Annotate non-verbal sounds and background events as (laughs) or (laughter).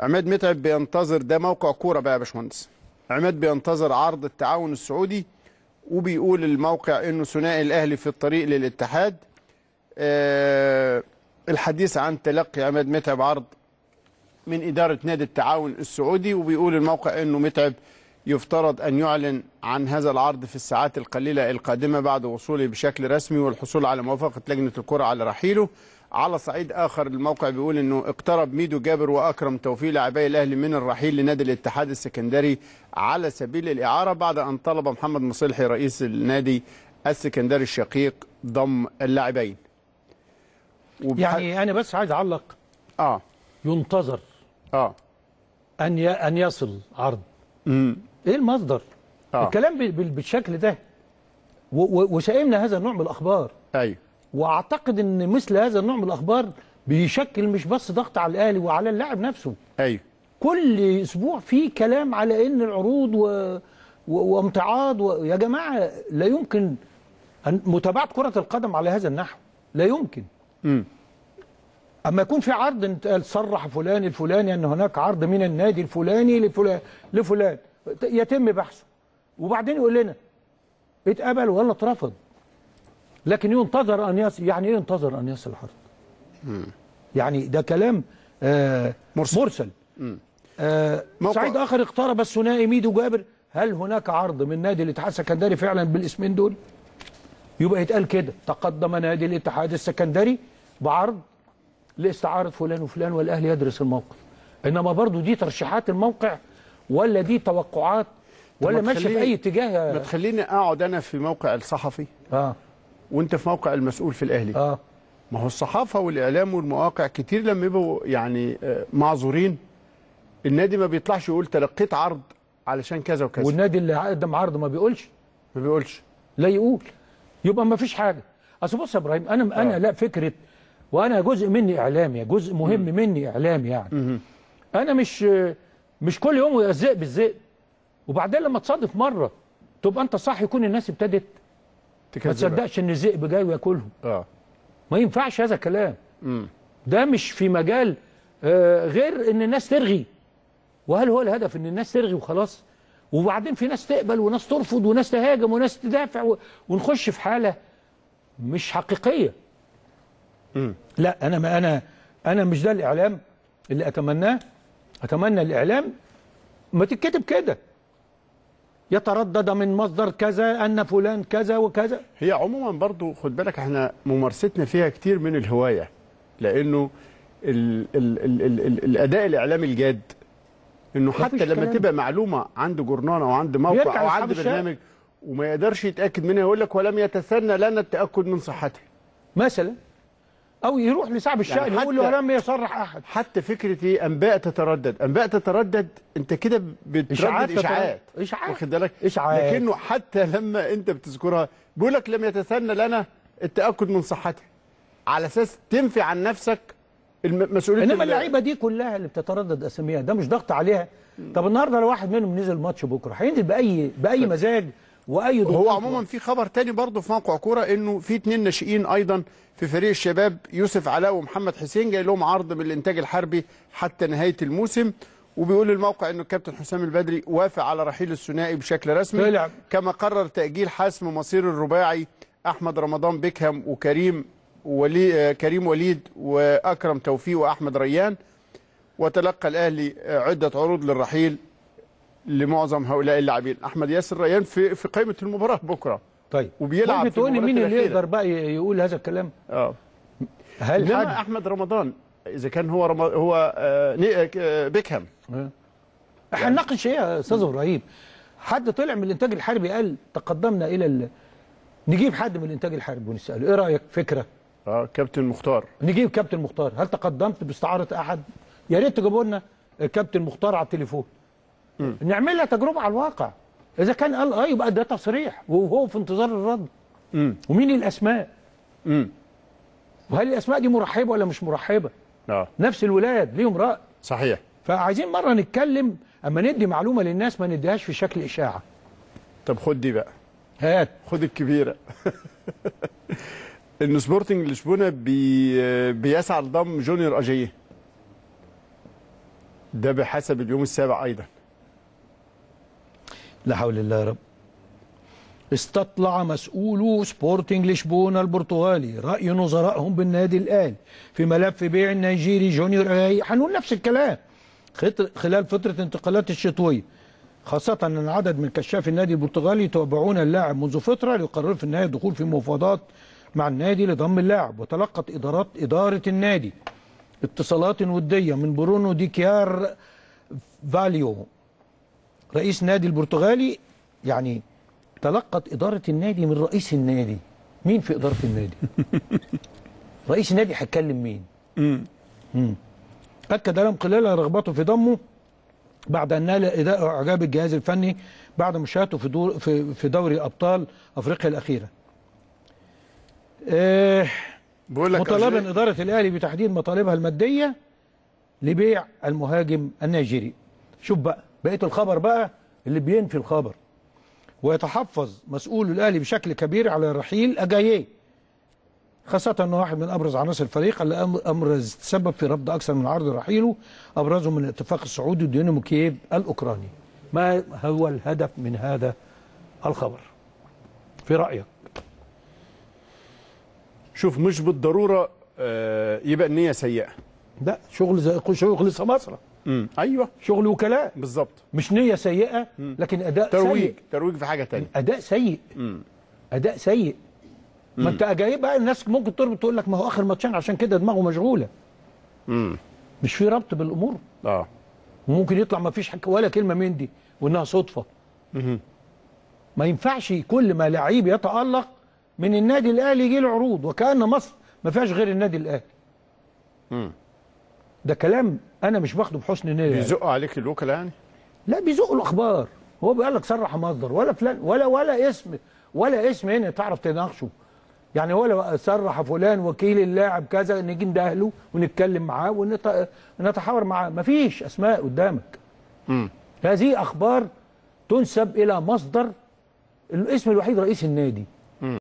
عماد متعب بينتظر ده موقع كوره بقى يا باشمهندس عماد بينتظر عرض التعاون السعودي وبيقول الموقع انه ثنائي الاهلي في الطريق للاتحاد أه الحديث عن تلقي عماد متعب عرض من اداره نادي التعاون السعودي وبيقول الموقع انه متعب يفترض ان يعلن عن هذا العرض في الساعات القليله القادمه بعد وصوله بشكل رسمي والحصول على موافقه لجنه الكره على رحيله على صعيد اخر الموقع بيقول انه اقترب ميدو جابر واكرم توفيق لاعبي الاهلي من الرحيل لنادي الاتحاد السكندري على سبيل الاعاره بعد ان طلب محمد مصلحي رئيس النادي السكندري الشقيق ضم اللاعبين وبح... يعني انا بس عايز اعلق اه ينتظر اه ان ي... ان يصل عرض امم ايه المصدر آه. الكلام ب... بالشكل ده و... وشائمنا هذا النوع من الاخبار ايوه واعتقد ان مثل هذا النوع من الاخبار بيشكل مش بس ضغط على الاهلي وعلى اللاعب نفسه ايوه كل اسبوع في كلام على ان العروض و... و... وامتعاض و... يا جماعه لا يمكن أن... متابعه كره القدم على هذا النحو لا يمكن امم اما يكون في عرض انت صرح فلان الفلاني ان هناك عرض من النادي الفلاني لفلان لفلان يتم بحثه وبعدين يقول لنا اتقبل ولا اترفض لكن ينتظر أن يصل يعني ايه ينتظر أن يصل الحرب يعني ده كلام آه مرسل, مرسل. آه سعيد آخر اقترب الثنائي ميدو جابر هل هناك عرض من نادي الاتحاد السكندري فعلا بالاسمين دول يبقى يتقال كده تقدم نادي الاتحاد السكندري بعرض لاستعارة فلان وفلان والأهلي يدرس الموقف إنما برضو دي ترشيحات الموقع ولا دي توقعات ولا ماشي في أي اتجاه ما تخليني أقعد أنا في موقع الصحفي آه وانت في موقع المسؤول في الاهلي اه ما هو الصحافه والاعلام والمواقع كتير لما يبقوا يعني آه، معذورين النادي ما بيطلعش يقول تلقيت عرض علشان كذا وكذا والنادي اللي قدم عرض ما بيقولش ما بيقولش لا يقول يبقى ما فيش حاجه اصل بص يا ابراهيم انا آه. انا لا فكره وانا جزء مني اعلامي يعني، جزء مهم مم. مني اعلامي يعني مم. انا مش مش كل يوم الذئب بالذئب وبعدين لما تصادف مره تبقى انت صح يكون الناس ابتدت ما تصدقش ان الذئب جاي وياكلهم اه ما ينفعش هذا الكلام ده مش في مجال آه غير ان الناس ترغي وهل هو الهدف ان الناس ترغي وخلاص وبعدين في ناس تقبل وناس ترفض وناس تهاجم وناس تدافع و... ونخش في حاله مش حقيقيه مم. لا انا ما انا انا مش ده الاعلام اللي اتمناه اتمنى الاعلام ما تتكتب كده يتردد من مصدر كذا أن فلان كذا وكذا هي عموما برضو خد بالك احنا ممارستنا فيها كتير من الهواية لأنه الـ الـ الـ الـ الـ الأداء الإعلامي الجاد انه حتى لما كلام. تبقى معلومه عند جورنال او عند موقع او عند برنامج وما يقدرش يتاكد منها يقول لك ولم يتسنى لنا التاكد من صحتها مثلا او يروح لصاحب الشأن يعني يقول له لم يصرح احد حتى فكرتي انباء تتردد انباء تتردد انت كده بتردد اشاعات اشاعات واخد بالك لكنه حتى لما انت بتذكرها بيقول لك لم يتسنى لنا التاكد من صحتها على اساس تنفي عن نفسك المسؤوليه انما اللعيبه دي كلها اللي بتتردد اساميها ده مش ضغط عليها طب النهارده لو واحد منهم نزل ماتش بكره هينزل باي باي طيب. مزاج واي هو عموما في خبر تاني برضه في موقع كوره انه في اثنين ناشئين ايضا في فريق الشباب يوسف علاء ومحمد حسين جاي لهم عرض من الانتاج الحربي حتى نهايه الموسم وبيقول الموقع انه الكابتن حسام البدري وافق على رحيل الثنائي بشكل رسمي بلعب. كما قرر تاجيل حسم مصير الرباعي احمد رمضان بيكهام وكريم ولي كريم وليد واكرم توفيق واحمد ريان وتلقى الاهلي عده عروض للرحيل لمعظم هؤلاء اللاعبين احمد ياسر ريان في في قائمه المباراه بكره طيب وبيلعب في مين اللي يقدر بقى يقول هذا الكلام اه هل حاج... احمد رمضان اذا كان هو رم... هو آه... آه، بيكهام آه. احنا يعني نناقش ايه يا استاذ ابراهيم حد طلع من الانتاج الحربي قال تقدمنا الى ال... نجيب حد من الانتاج الحربي ونساله ايه رايك فكره اه كابتن مختار نجيب كابتن مختار هل تقدمت باستعاره احد يا ريت تجيبوا لنا آه، كابتن مختار على التليفون م. نعملها تجربه على الواقع اذا كان قال اه يبقى ده تصريح وهو في انتظار الرد م. ومين الاسماء م. وهل الاسماء دي مرحبه ولا مش مرحبه آه. نفس الولاد ليهم راي صحيح فعايزين مره نتكلم اما ندي معلومه للناس ما نديهاش في شكل اشاعه طب خد دي بقى هات خد الكبيره (laughs) ان سبورتنج لشبونه بي بيسعى لضم جونيور اجيه ده بحسب اليوم السابع ايضا لا حول الله يا رب استطلع مسؤول سبورتنج لشبونة البرتغالي رأي نظرائهم بالنادي الآن في ملف بيع النيجيري جونيور آي هنقول نفس الكلام خلال فترة انتقالات الشتوية خاصة أن عدد من كشاف النادي البرتغالي يتابعون اللاعب منذ فترة ليقرروا في النهاية الدخول في مفاوضات مع النادي لضم اللاعب وتلقت إدارات إدارة النادي اتصالات ودية من برونو ديكيار فاليو رئيس نادي البرتغالي يعني تلقت إدارة النادي من رئيس النادي مين في إدارة النادي (laughs) رئيس النادي هيتكلم مين امم أكد لهم خلال رغبته في ضمه بعد أن نال إداء إعجاب الجهاز الفني بعد مشاهدته في دور في, في دوري أبطال أفريقيا الأخيرة إيه بقول لك مطالبا إدارة الأهلي بتحديد مطالبها المادية لبيع المهاجم النيجيري شوف بقى بقيه الخبر بقى اللي بينفي الخبر ويتحفظ مسؤول الاهلي بشكل كبير على رحيل اجاييه خاصة انه واحد من ابرز عناصر الفريق اللي امر تسبب في رفض اكثر من عرض رحيله ابرزهم من الاتفاق السعودي ودينامو كييف الاوكراني. ما هو الهدف من هذا الخبر؟ في رايك؟ شوف مش بالضروره آه، يبقى النيه سيئه. ده شغل شغل سماسره امم ايوه شغل وكلاء بالظبط مش نيه سيئه مم. لكن اداء ترويج سيء. ترويج في حاجه تانية اداء سيء مم. اداء سيء مم. ما انت جايبها بقى الناس ممكن تربط تقول لك ما هو اخر ماتشين عشان كده دماغه مشغوله امم مش في ربط بالامور اه ممكن يطلع ما فيش حك... ولا كلمه من دي وانها صدفه امم ما ينفعش كل ما لعيب يتالق من النادي الاهلي يجي له عروض وكان مصر ما فيهاش غير النادي الاهلي امم ده كلام انا مش باخده بحسن نيه يعني. بيزقوا عليك الوكلاء يعني لا بيزقوا الاخبار هو بيقول لك صرح مصدر ولا فلان ولا ولا اسم ولا اسم هنا تعرف تناقشه يعني لو صرح فلان وكيل اللاعب كذا نيجي ندهله ونتكلم معاه ونتحاور معاه مفيش اسماء قدامك هذه اخبار تنسب الى مصدر الاسم الوحيد رئيس النادي